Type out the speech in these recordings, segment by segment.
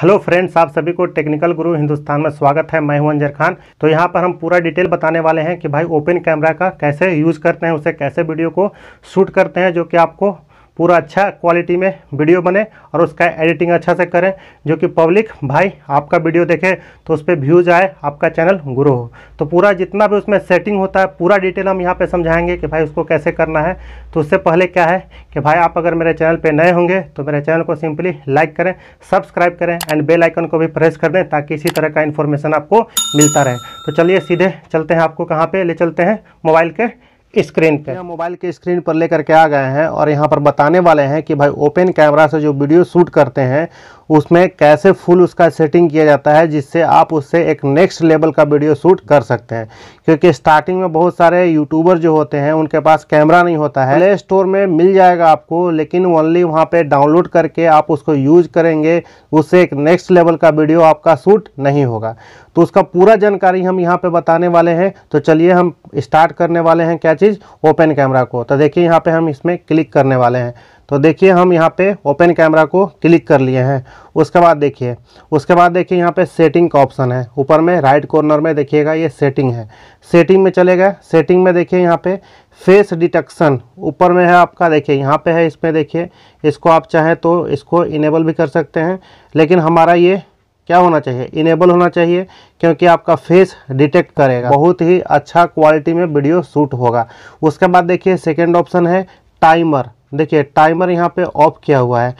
hello friends आप सभी को टेक्निकल गुरु हिंदुस्तान में स्वागत है मैं हूं अंजर खान तो यहां पर हम पूरा डिटेल बताने वाले हैं कि भाई ओपन कैमरा का कैसे यूज़ करते हैं उसे कैसे वीडियो को शूट करते हैं जो कि आपको पूरा अच्छा क्वालिटी में वीडियो बने और उसका एडिटिंग अच्छा से करें जो कि पब्लिक भाई आपका वीडियो देखे तो उस पर व्यूज़ आए आपका चैनल ग्रो हो तो पूरा जितना भी उसमें सेटिंग होता है पूरा डिटेल हम यहाँ पर समझाएंगे कि भाई उसको कैसे करना है तो उससे पहले क्या है कि भाई आप अगर मेरे चैनल पर नए होंगे तो मेरे चैनल को सिंपली लाइक करें सब्सक्राइब करें एंड बेलाइकन को भी प्रेस कर दें ताकि इसी तरह का इन्फॉर्मेशन आपको मिलता रहे तो चलिए सीधे चलते हैं आपको कहाँ पर ले चलते हैं मोबाइल के स्क्रीन पे मोबाइल के स्क्रीन पर लेकर के आ गए हैं और यहाँ पर बताने वाले हैं कि भाई ओपन कैमरा से जो वीडियो शूट करते हैं उसमें कैसे फुल उसका सेटिंग किया जाता है जिससे आप उससे एक नेक्स्ट लेवल का वीडियो शूट कर सकते हैं क्योंकि स्टार्टिंग में बहुत सारे यूट्यूबर जो होते हैं उनके पास कैमरा नहीं होता है प्ले स्टोर में मिल जाएगा आपको लेकिन ओनली वहाँ पर डाउनलोड करके आप उसको यूज करेंगे उससे एक नेक्स्ट लेवल का वीडियो आपका शूट नहीं होगा तो उसका पूरा जानकारी हम यहाँ पर बताने वाले हैं तो चलिए हम स्टार्ट करने वाले हैं क्या चीज़ ओपन कैमरा को तो देखिए यहाँ पर हम इसमें क्लिक करने वाले हैं तो देखिए हम यहाँ पे ओपन कैमरा को क्लिक कर लिए हैं उसके बाद देखिए उसके बाद देखिए यहाँ पे सेटिंग का ऑप्शन है ऊपर में राइट कॉर्नर में देखिएगा ये सेटिंग है सेटिंग में चले गए सेटिंग में देखिए यहाँ पे फेस डिटेक्शन ऊपर में है आपका देखिए यहाँ पे है इसमें देखिए इसको आप चाहें तो इसको इनेबल भी कर सकते हैं लेकिन हमारा ये क्या होना चाहिए इनेबल होना चाहिए क्योंकि आपका फेस डिटेक्ट करेगा बहुत ही अच्छा क्वालिटी में वीडियो शूट होगा उसके बाद देखिए सेकेंड ऑप्शन है टाइमर देखिए टाइमर यहाँ पे ऑफ किया हुआ है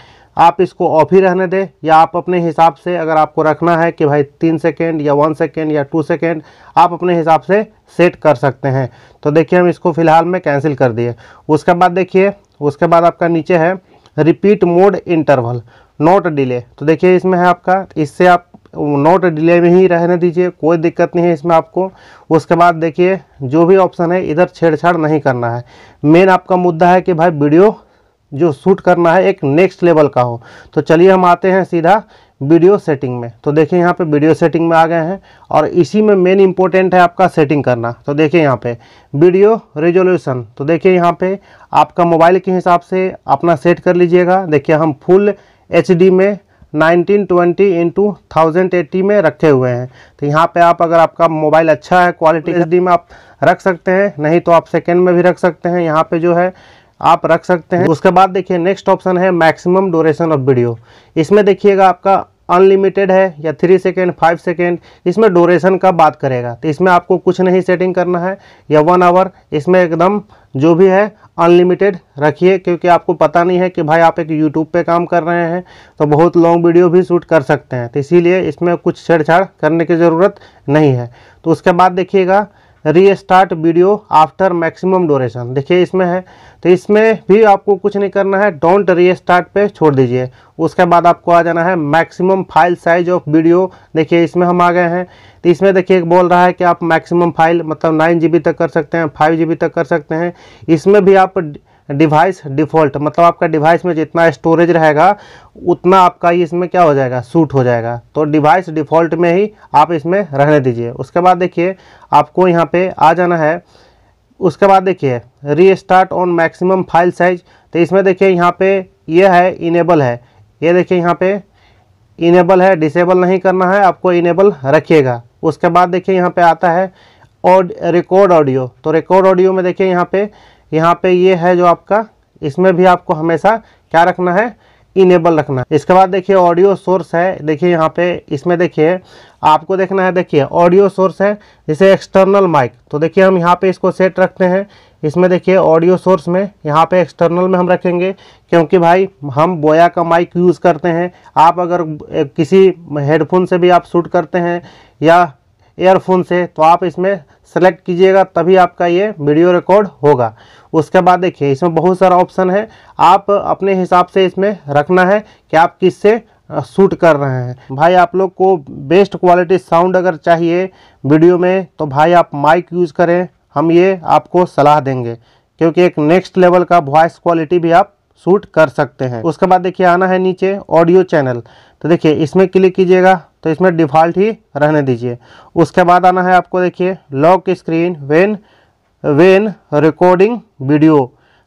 आप इसको ऑफ ही रहने दें या आप अपने हिसाब से अगर आपको रखना है कि भाई तीन सेकेंड या वन सेकेंड या टू सेकेंड आप अपने हिसाब से सेट कर सकते हैं तो देखिए हम इसको फ़िलहाल में कैंसिल कर दिए उसके बाद देखिए उसके बाद आपका नीचे है repeat mode interval note delay तो देखिए इसमें है आपका इससे आप नोट डिले में ही रहने दीजिए कोई दिक्कत नहीं है इसमें आपको उसके बाद देखिए जो भी ऑप्शन है इधर छेड़छाड़ नहीं करना है मेन आपका मुद्दा है कि भाई वीडियो जो शूट करना है एक नेक्स्ट लेवल का हो तो चलिए हम आते हैं सीधा वीडियो सेटिंग में तो देखिए यहाँ पे वीडियो सेटिंग में आ गए हैं और इसी में मेन इम्पोर्टेंट है आपका सेटिंग करना तो देखिए यहाँ पे वीडियो रेजोल्यूशन तो देखिए यहाँ पे आपका मोबाइल के हिसाब से अपना सेट कर लीजिएगा देखिए हम फुल एच में 1920 ट्वेंटी इंटू थाउजेंड में रखे हुए हैं तो यहाँ पे आप अगर आपका मोबाइल अच्छा है क्वालिटी एच में आप रख सकते हैं नहीं तो आप सेकेंड में भी रख सकते हैं यहाँ पे जो है आप रख सकते हैं उसके बाद देखिए नेक्स्ट ऑप्शन है मैक्सिमम डोरेशन ऑफ वीडियो इसमें देखिएगा आपका अनलिमिटेड है या थ्री सेकेंड फाइव सेकेंड इसमें डोरेशन का बात करेगा तो इसमें आपको कुछ नहीं सेटिंग करना है या वन आवर इसमें एकदम जो भी है अनलिमिटेड रखिए क्योंकि आपको पता नहीं है कि भाई आप एक यूट्यूब पे काम कर रहे हैं तो बहुत लॉन्ग वीडियो भी शूट कर सकते हैं तो इसीलिए इसमें कुछ छेड़छाड़ करने की ज़रूरत नहीं है तो उसके बाद देखिएगा restart video after maximum duration देखिए इसमें है तो इसमें भी आपको कुछ नहीं करना है डोंट रीस्टार्ट पे छोड़ दीजिए उसके बाद आपको आ जाना है maximum file size of video देखिए इसमें हम आ गए हैं तो इसमें देखिए एक बोल रहा है कि आप मैक्सिमम फाइल मतलब नाइन जी तक कर सकते हैं फाइव जी तक कर सकते हैं इसमें भी आप डिवाइस डिफ़ॉल्ट मतलब आपका डिवाइस में जितना स्टोरेज रहेगा उतना आपका ये इसमें क्या हो जाएगा सूट हो जाएगा तो डिवाइस डिफ़ॉल्ट में ही आप इसमें रहने दीजिए उसके बाद देखिए आपको यहाँ पे आ जाना है उसके बाद देखिए restart on maximum file size तो इसमें देखिए यहाँ पे ये है इनेबल है ये देखिए यहाँ पे इनेबल है डिसेबल नहीं करना है आपको इनेबल रखिएगा उसके बाद देखिए यहाँ पे आता है और रिकॉर्ड ऑडियो तो रिकॉर्ड ऑडियो में देखिए यहाँ पे यहाँ पे ये है जो आपका इसमें भी आपको हमेशा क्या रखना है इनेबल रखना है इसके बाद देखिए ऑडियो सोर्स है देखिए यहाँ पे इसमें देखिए आपको देखना है देखिए ऑडियो सोर्स है जैसे एक्सटर्नल माइक तो देखिए हम यहाँ पे इसको सेट रखते हैं इसमें देखिए ऑडियो सोर्स में यहाँ पे एक्सटर्नल में हम रखेंगे क्योंकि भाई हम बोया का माइक यूज़ करते हैं आप अगर किसी हेडफोन से भी आप शूट करते हैं या एयरफोन से तो आप इसमें सेलेक्ट कीजिएगा तभी आपका ये वीडियो रिकॉर्ड होगा उसके बाद देखिए इसमें बहुत सारा ऑप्शन है आप अपने हिसाब से इसमें रखना है कि आप किससे शूट कर रहे हैं भाई आप लोग को बेस्ट क्वालिटी साउंड अगर चाहिए वीडियो में तो भाई आप माइक यूज़ करें हम ये आपको सलाह देंगे क्योंकि एक नेक्स्ट लेवल का वॉइस क्वालिटी भी आप शूट कर सकते हैं उसके बाद देखिए आना है नीचे ऑडियो चैनल तो देखिए इसमें क्लिक कीजिएगा तो इसमें डिफ़ॉल्ट ही रहने दीजिए उसके बाद आना है आपको देखिए lock screen when when recording video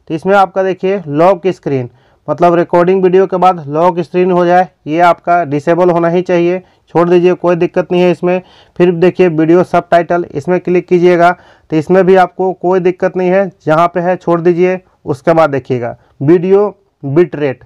तो इसमें आपका देखिए लॉक स्क्रीन मतलब रिकॉर्डिंग वीडियो के बाद लॉक स्क्रीन हो जाए ये आपका डिसेबल होना ही चाहिए छोड़ दीजिए कोई दिक्कत नहीं है इसमें फिर देखिए वीडियो सब टाइटल इसमें क्लिक कीजिएगा तो इसमें भी आपको कोई दिक्कत नहीं है जहाँ पे है छोड़ दीजिए उसके बाद देखिएगा वीडियो बिट रेट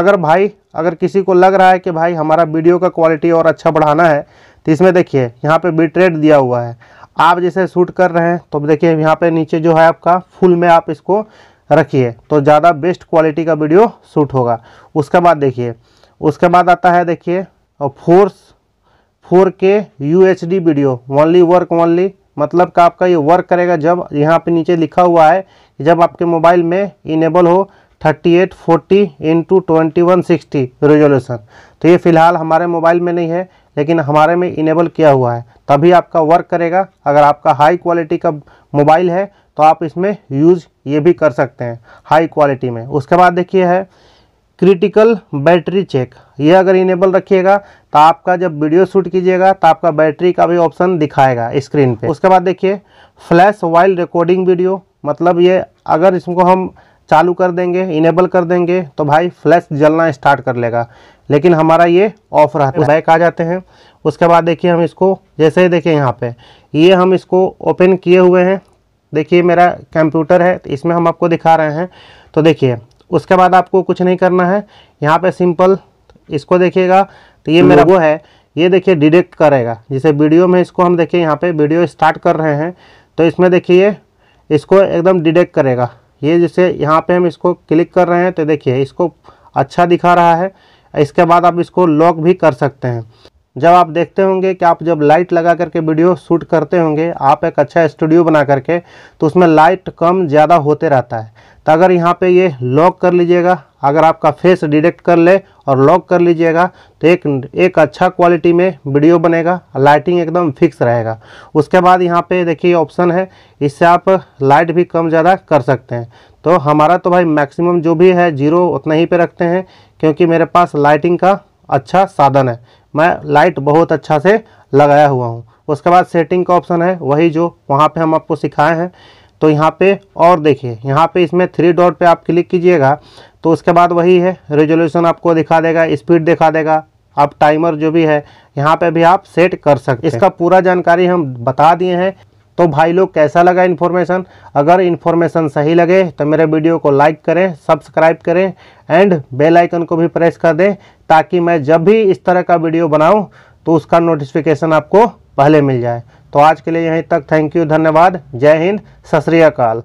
अगर भाई अगर किसी को लग रहा है कि भाई हमारा वीडियो का क्वालिटी और अच्छा बढ़ाना है तो इसमें देखिए यहाँ पे बीट दिया हुआ है आप जैसे शूट कर रहे हैं तो देखिए यहाँ पे नीचे जो है आपका फुल में आप इसको रखिए तो ज़्यादा बेस्ट क्वालिटी का वीडियो शूट होगा उसके बाद देखिए उसके बाद आता है देखिए और force four K U H D video only work only मतलब का आपका ये वर्क करेगा जब यहाँ पे नीचे लिखा हुआ है जब आपके मोबाइल में इनेबल हो thirty eight forty into twenty one sixty resolution तो ये फ़िलहाल हमारे मोबाइल में नहीं है लेकिन हमारे में इनेबल किया हुआ है तभी आपका वर्क करेगा अगर आपका हाई क्वालिटी का मोबाइल है तो आप इसमें यूज़ ये भी कर सकते हैं हाई क्वालिटी में उसके बाद देखिए है क्रिटिकल बैटरी चेक ये अगर इनेबल रखिएगा तो आपका जब वीडियो शूट कीजिएगा तो आपका बैटरी का भी ऑप्शन दिखाएगा स्क्रीन पे उसके बाद देखिए फ्लैश वाइल्ड रिकॉर्डिंग वीडियो मतलब ये अगर इसको हम चालू कर देंगे इनेबल कर देंगे तो भाई फ्लैश जलना स्टार्ट कर लेगा लेकिन हमारा ये ऑफ रहता है बैक आ जाते हैं उसके बाद देखिए हम इसको जैसे ही देखिए यहाँ पे ये हम इसको ओपन किए हुए हैं देखिए मेरा कंप्यूटर है तो इसमें हम आपको दिखा रहे हैं तो देखिए उसके बाद आपको कुछ नहीं करना है यहाँ पे सिंपल इसको देखिएगा तो ये मेरा वो है ये देखिए डिडेक्ट करेगा जैसे वीडियो में इसको हम देखिए यहाँ पर वीडियो स्टार्ट कर रहे हैं तो इसमें देखिए इसको एकदम डिडेक्ट करेगा ये जैसे यहाँ पे हम इसको क्लिक कर रहे हैं तो देखिए इसको अच्छा दिखा रहा है इसके बाद आप इसको लॉक भी कर सकते हैं जब आप देखते होंगे कि आप जब लाइट लगा करके वीडियो शूट करते होंगे आप एक अच्छा स्टूडियो बना करके तो उसमें लाइट कम ज़्यादा होते रहता है तो अगर यहाँ पे ये लॉक कर लीजिएगा अगर आपका फेस डिटेक्ट कर ले और लॉक कर लीजिएगा तो एक एक अच्छा क्वालिटी में वीडियो बनेगा लाइटिंग एकदम फिक्स रहेगा उसके बाद यहाँ पे देखिए ऑप्शन है इससे आप लाइट भी कम ज़्यादा कर सकते हैं तो हमारा तो भाई मैक्सिमम जो भी है जीरो उतना ही पे रखते हैं क्योंकि मेरे पास लाइटिंग का अच्छा साधन है मैं लाइट बहुत अच्छा से लगाया हुआ हूँ उसके बाद सेटिंग का ऑप्शन है वही जो वहाँ पे हम आपको सिखाए हैं तो यहाँ पे और देखिए यहाँ पे इसमें थ्री डॉट पे आप क्लिक कीजिएगा तो उसके बाद वही है रेजोल्यूशन आपको दिखा देगा स्पीड दिखा देगा आप टाइमर जो भी है यहाँ पे भी आप सेट कर सकते हैं इसका पूरा जानकारी हम बता दिए हैं तो भाई लोग कैसा लगा इन्फॉर्मेशन अगर इन्फॉर्मेशन सही लगे तो मेरे वीडियो को लाइक करें सब्सक्राइब करें एंड बेल आइकन को भी प्रेस कर दें ताकि मैं जब भी इस तरह का वीडियो बनाऊं तो उसका नोटिफिकेशन आपको पहले मिल जाए तो आज के लिए यहीं तक थैंक यू धन्यवाद जय हिंद सत श्रीकाल